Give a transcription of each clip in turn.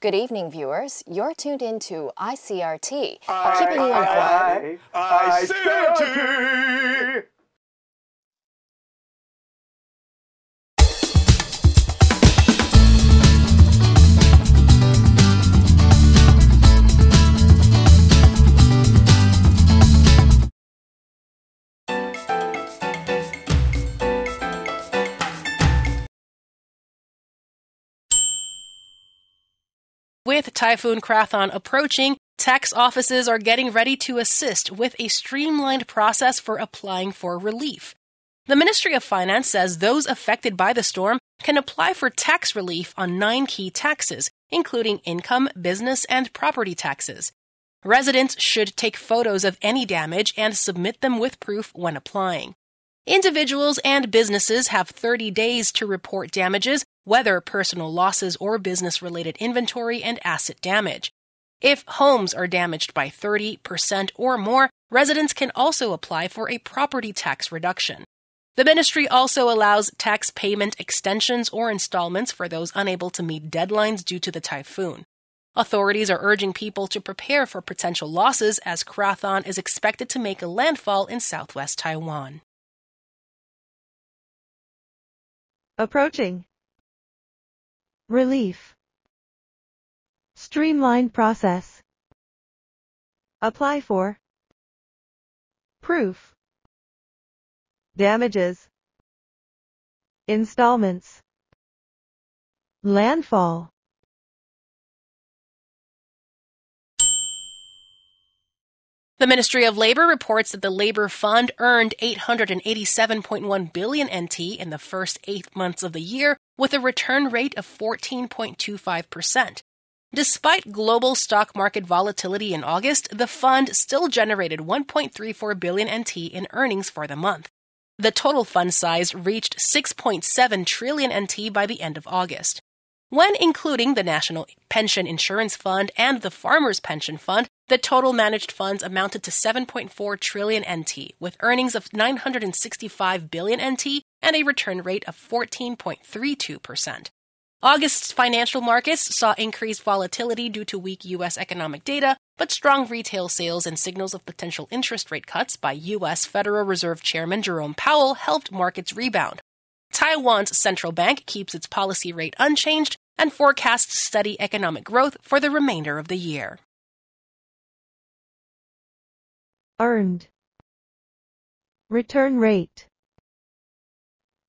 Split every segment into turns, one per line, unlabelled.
Good evening, viewers. You're tuned in to ICRT, I, keeping you informed.
I, I, I, I
with Typhoon Krathon approaching, tax offices are getting ready to assist with a streamlined process for applying for relief. The Ministry of Finance says those affected by the storm can apply for tax relief on nine key taxes, including income, business, and property taxes. Residents should take photos of any damage and submit them with proof when applying. Individuals and businesses have 30 days to report damages whether personal losses or business related inventory and asset damage. If homes are damaged by 30% or more, residents can also apply for a property tax reduction. The ministry also allows tax payment extensions or installments for those unable to meet deadlines due to the typhoon. Authorities are urging people to prepare for potential losses as Krathon is
expected to make a landfall in southwest Taiwan. Approaching Relief. Streamline process. Apply for. Proof. Damages. Installments. Landfall. The Ministry
of Labor reports that the Labor Fund earned 887.1 billion NT in the first 8 months of the year with a return rate of 14.25%. Despite global stock market volatility in August, the fund still generated 1.34 billion NT in earnings for the month. The total fund size reached 6.7 trillion NT by the end of August. When including the National Pension Insurance Fund and the Farmers Pension Fund, the total managed funds amounted to 7.4 trillion NT, with earnings of 965 billion NT and a return rate of 14.32%. August's financial markets saw increased volatility due to weak U.S. economic data, but strong retail sales and signals of potential interest rate cuts by U.S. Federal Reserve Chairman Jerome Powell helped markets rebound. Taiwan's central bank keeps its policy rate unchanged and forecasts steady economic
growth for the remainder of the year. earned, return rate,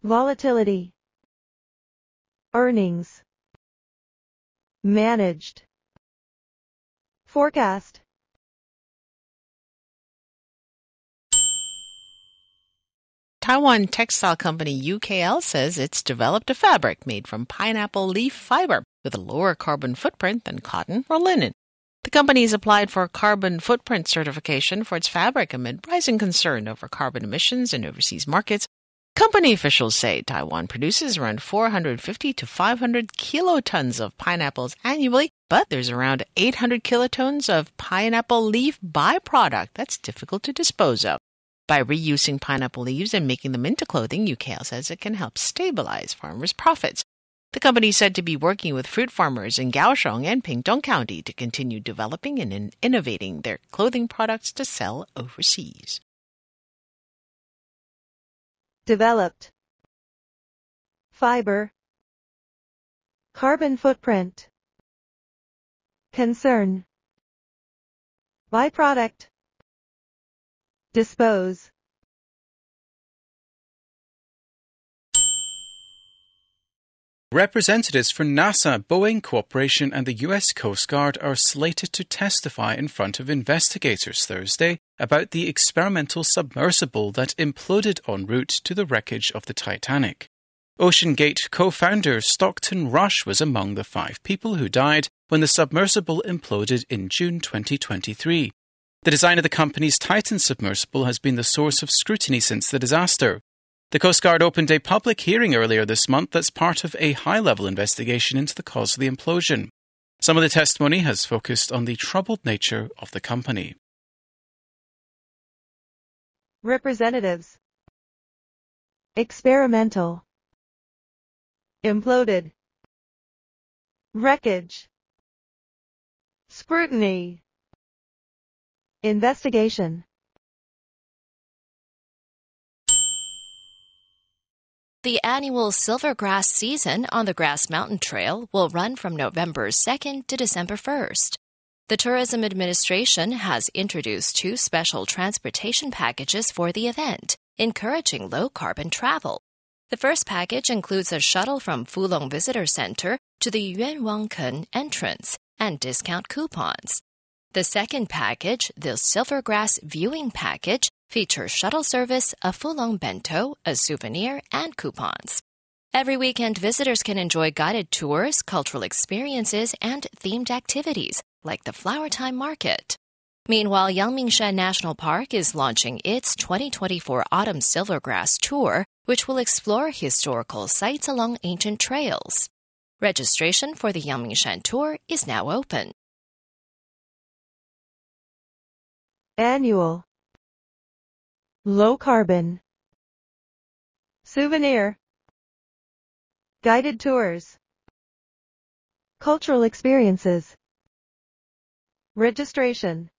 volatility, earnings, managed, forecast, Taiwan textile company UKL
says it's developed a fabric made from pineapple leaf fiber with a lower carbon footprint than cotton or linen. The company has applied for a carbon footprint certification for its fabric amid rising concern over carbon emissions in overseas markets. Company officials say Taiwan produces around 450 to 500 kilotons of pineapples annually, but there's around 800 kilotons of pineapple leaf byproduct that's difficult to dispose of. By reusing pineapple leaves and making them into clothing, UKL says it can help stabilize farmers' profits. The company is said to be working with fruit farmers in Kaohsiung and Pingtung County to continue developing and innovating their clothing products to sell
overseas. Developed Fiber Carbon footprint Concern Byproduct Dispose
Representatives for NASA, Boeing Corporation, and the U.S. Coast Guard are slated to testify in front of investigators Thursday about the experimental submersible that imploded en route to the wreckage of the Titanic. OceanGate co founder Stockton Rush was among the five people who died when the submersible imploded in June 2023. The design of the company's Titan submersible has been the source of scrutiny since the disaster. The Coast Guard opened a public hearing earlier this month that's part of a high level investigation into the cause of the implosion. Some of the testimony has focused on the troubled nature of the company.
Representatives Experimental Imploded Wreckage Scrutiny Investigation The
annual Silvergrass season on the Grass Mountain Trail will run from November 2nd to December 1st. The Tourism Administration has introduced two special transportation packages for the event, encouraging low carbon travel. The first package includes a shuttle from Fulong Visitor Center to the Yuanwangkun entrance and discount coupons. The second package, the Silvergrass Viewing Package, features shuttle service, a full-on bento, a souvenir, and coupons. Every weekend, visitors can enjoy guided tours, cultural experiences, and themed activities like the Flower Time Market. Meanwhile, Yangmingshan National Park is launching its 2024 Autumn Silvergrass Tour, which will explore
historical sites along ancient trails. Registration for the Yangmingshan Tour is now open. Annual Low carbon. Souvenir. Guided tours. Cultural experiences. Registration.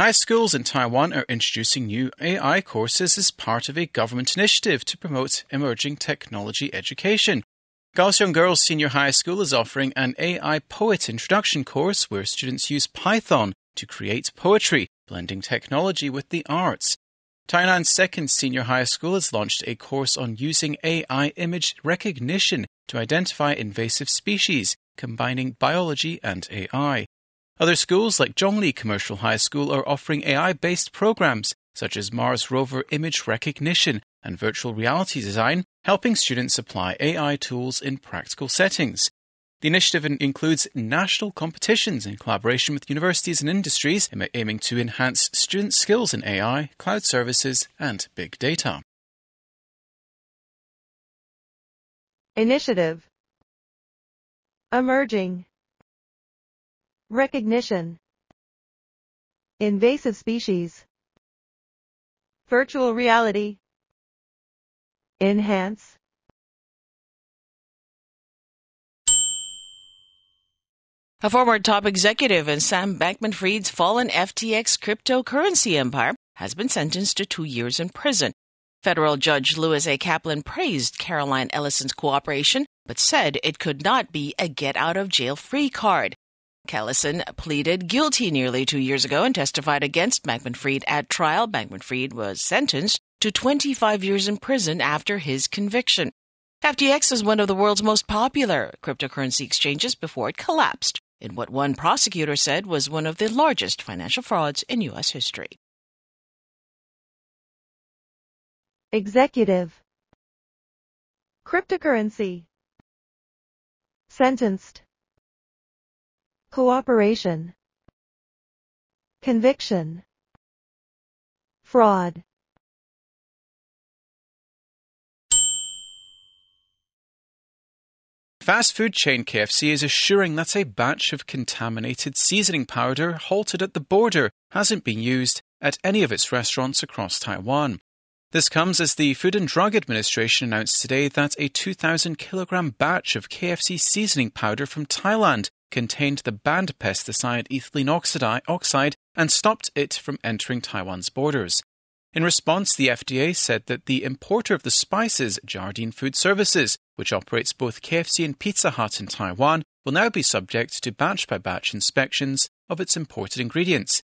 High schools in Taiwan are introducing new AI courses as part of a government initiative to promote emerging technology education. Kaohsiung Girls Senior High School is offering an AI Poet introduction course where students use Python to create poetry, blending technology with the arts. Tainan's second senior high school has launched a course on using AI image recognition to identify invasive species, combining biology and AI. Other schools like Zhongli Commercial High School are offering AI based programs such as Mars rover image recognition and virtual reality design, helping students apply AI tools in practical settings. The initiative includes national competitions in collaboration with universities and industries, aiming to enhance student skills in AI, cloud services, and big data.
Initiative Emerging Recognition Invasive species Virtual reality enhance A former
top executive in Sam Bankman Fried's fallen FTX cryptocurrency empire has been sentenced to two years in prison. Federal Judge Louis A. Kaplan praised Caroline Ellison's cooperation, but said it could not be a get out of jail free card. Ellison pleaded guilty nearly two years ago and testified against Bankman Fried at trial. Bankman Fried was sentenced to 25 years in prison after his conviction. FTX was one of the world's most popular cryptocurrency exchanges before it collapsed in what one
prosecutor said was one of the largest financial frauds in U.S. history. Executive Cryptocurrency Sentenced Cooperation Conviction Fraud
Fast food chain KFC is assuring that a batch of contaminated seasoning powder halted at the border hasn't been used at any of its restaurants across Taiwan. This comes as the Food and Drug Administration announced today that a 2,000 kilogram batch of KFC seasoning powder from Thailand contained the banned pesticide ethylene oxide and stopped it from entering Taiwan's borders. In response, the FDA said that the importer of the spices, Jardine Food Services, which operates both KFC and Pizza Hut in Taiwan, will now be subject to batch by batch inspections of its imported ingredients.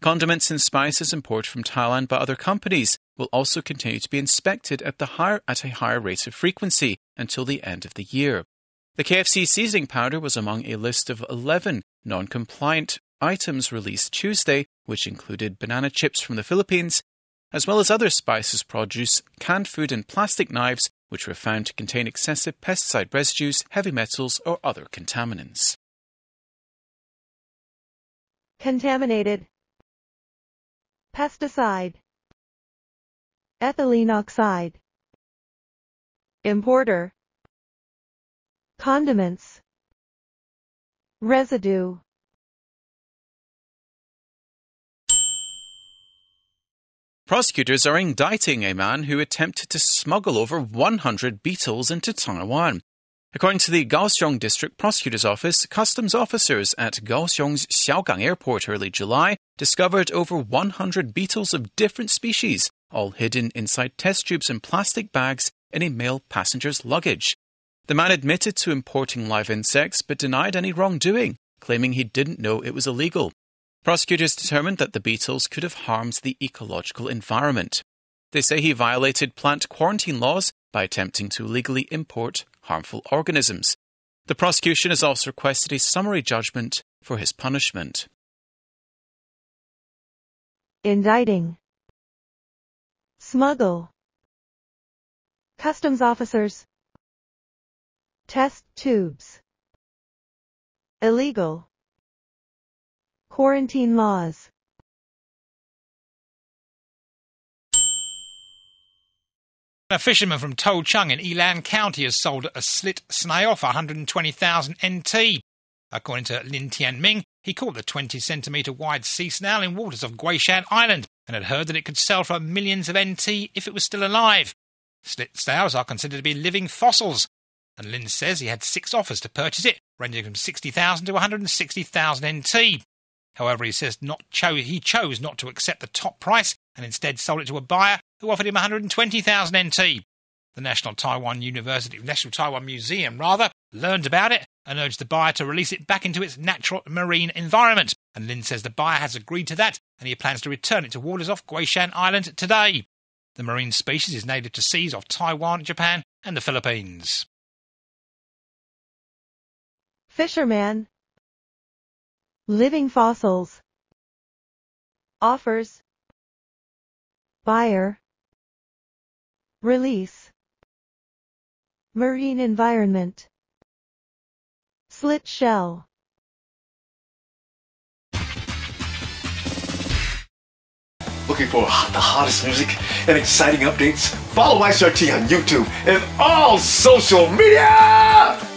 Condiments and spices imported from Thailand by other companies will also continue to be inspected at, higher, at a higher rate of frequency until the end of the year. The KFC seasoning powder was among a list of 11 non compliant items released Tuesday, which included banana chips from the Philippines, as well as other spices, produce, canned food, and plastic knives which were found to contain excessive pesticide residues, heavy metals, or other contaminants.
Contaminated Pesticide Ethylene oxide Importer Condiments Residue
Prosecutors are indicting a man who attempted to smuggle over 100 beetles into Taiwan. According to the Kaohsiung District Prosecutor's Office, customs officers at Kaohsiung's Xiaogang Airport early July discovered over 100 beetles of different species, all hidden inside test tubes and plastic bags in a male passenger's luggage. The man admitted to importing live insects but denied any wrongdoing, claiming he didn't know it was illegal. Prosecutors determined that the beetles could have harmed the ecological environment. They say he violated plant quarantine laws by attempting to legally import harmful organisms. The prosecution has also requested a summary judgment for his punishment.
Indicting. Smuggle. Customs officers. Test tubes. Illegal. Quarantine laws
A fisherman from Tol Chung in Elan County has sold a slit snail for 120,000 NT. According to Lin Tianming, he caught the 20 centimetre wide sea snail in waters off Guishan Island and had heard that it could sell for millions of NT if it was still alive. Slit snails are considered to be living fossils, and Lin says he had six offers to purchase it, ranging from 60,000 to 160,000 NT. However, he says not cho- he chose not to accept the top price and instead sold it to a buyer who offered him 120,000 NT. The National Taiwan University, National Taiwan Museum, rather, learned about it and urged the buyer to release it back into its natural marine environment. And Lin says the buyer has agreed to that and he plans to return it to waters off Guishan Island today. The marine species is native to seas off Taiwan, Japan, and the Philippines.
Fisherman Living fossils. Offers. Buyer. Release. Marine environment. Slit shell. Looking for the hottest music and exciting updates? Follow ICRT on YouTube and all social media!